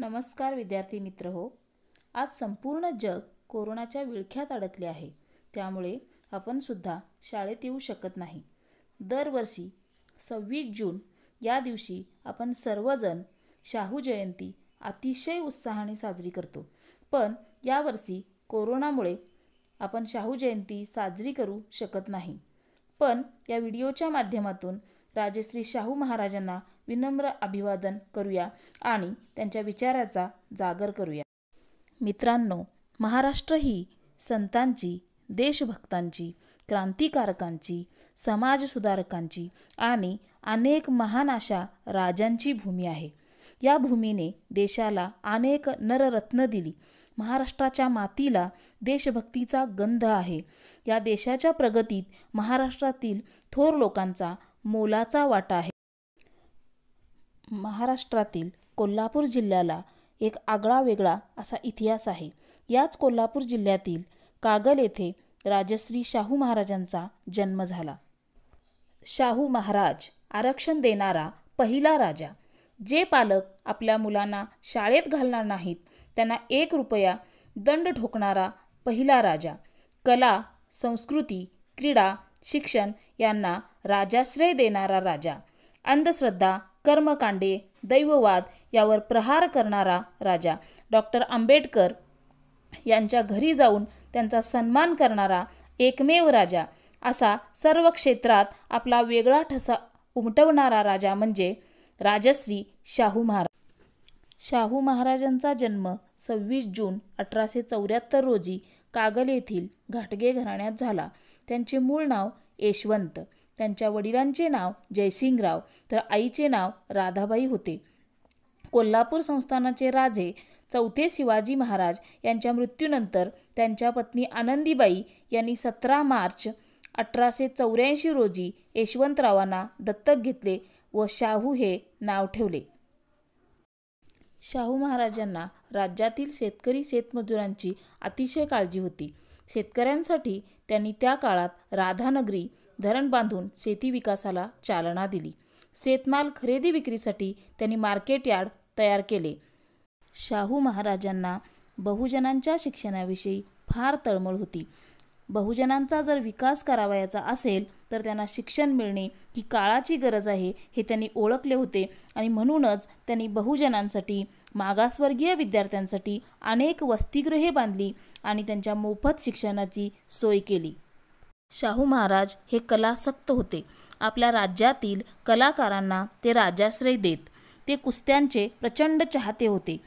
नमस्कार विद्यार्थी मित्र हो आज संपूर्ण जग कोरोनाच्या विळख्यात अडकले आहे त्यामुळे आपण सुद्धा शाळेत येऊ शकत नाही दरवर्षी सव्वीस जून या दिवशी आपण सर्वजण शाहू जयंती अतिशय उत्साहाने साजरी करतो पण यावर्षी कोरोनामुळे आपण शाहू जयंती साजरी करू शकत नाही पण या व्हिडिओच्या माध्यमातून राजश्री शाहू महाराजांना विनम्र अभिवादन करूया आणि त्यांच्या विचाराचा जागर करूया मित्रांनो महाराष्ट्र ही संतांची देशभक्तांची क्रांतिकारकांची समाजसुधारकांची आणि अनेक महान अशा राजांची भूमी आहे या भूमीने देशाला अनेक नररत्न दिली महाराष्ट्राच्या मातीला देशभक्तीचा गंध आहे या देशाच्या प्रगतीत महाराष्ट्रातील थोर लोकांचा मोलाचा वाटा आहे महाराष्ट्रातील कोल्हापूर जिल्ह्याला एक आगळा वेगळा असा इतिहास आहे याच कोल्हापूर जिल्ह्यातील कागल येथे राजश्री शाहू महाराजांचा जन्म झाला शाहू महाराज आरक्षण देणारा पहिला राजा जे पालक आपल्या मुलांना शाळेत घालणार नाहीत त्यांना एक रुपया दंड ठोकणारा पहिला राजा कला संस्कृती क्रीडा शिक्षण यांना राजाश्रय देणारा राजा अंधश्रद्धा कर्मकांडे दैववाद यावर प्रहार करणारा राजा डॉक्टर आंबेडकर यांच्या घरी जाऊन त्यांचा सन्मान करणारा एकमेव राजा असा सर्व क्षेत्रात आपला वेगळा ठसा उमटवणारा राजा म्हणजे राजश्री शाहू महाराज शाहू महाराजांचा जन्म सव्वीस जून अठराशे चौऱ्याहत्तर रोजी कागल येथील घाटगे घराण्यात झाला त्यांचे मूळ नाव यशवंत त्यांच्या वडिलांचे नाव जयसिंगराव तर आईचे नाव राधाबाई होते कोल्हापूर संस्थानाचे राजे चौथे शिवाजी महाराज यांच्या मृत्यूनंतर त्यांच्या पत्नी आनंदीबाई यांनी सतरा मार्च अठराशे चौऱ्याऐंशी रोजी यशवंतरावांना दत्तक घेतले व शाहू हे नाव ठेवले शाहू महाराजांना राज्यातील शेतकरी शेतमजुरांची अतिशय काळजी होती शेतकऱ्यांसाठी त्यांनी त्या काळात राधानगरी धरण बांधून शेती विकासाला चालना दिली शेतमाल खरेदी विक्रीसाठी त्यांनी मार्केट यार्ड तयार केले शाहू महाराजांना बहुजनांच्या शिक्षणाविषयी फार तळमळ होती बहुजनांचा जर विकास करावायचा असेल तर त्यांना शिक्षण मिळणे ही काळाची गरज आहे हे त्यांनी ओळखले होते आणि म्हणूनच त्यांनी बहुजनांसाठी मागासवर्गीय विद्यार्थ्यांसाठी अनेक वसतिगृहे बांधली आणि त्यांच्या मोफत शिक्षणाची सोय केली शाहू महाराज हे कलासक्त होते आपल्या राज्यातील कलाकारांना ते राजाश्रय देत ते कुस्त्यांचे प्रचंड चाहते होते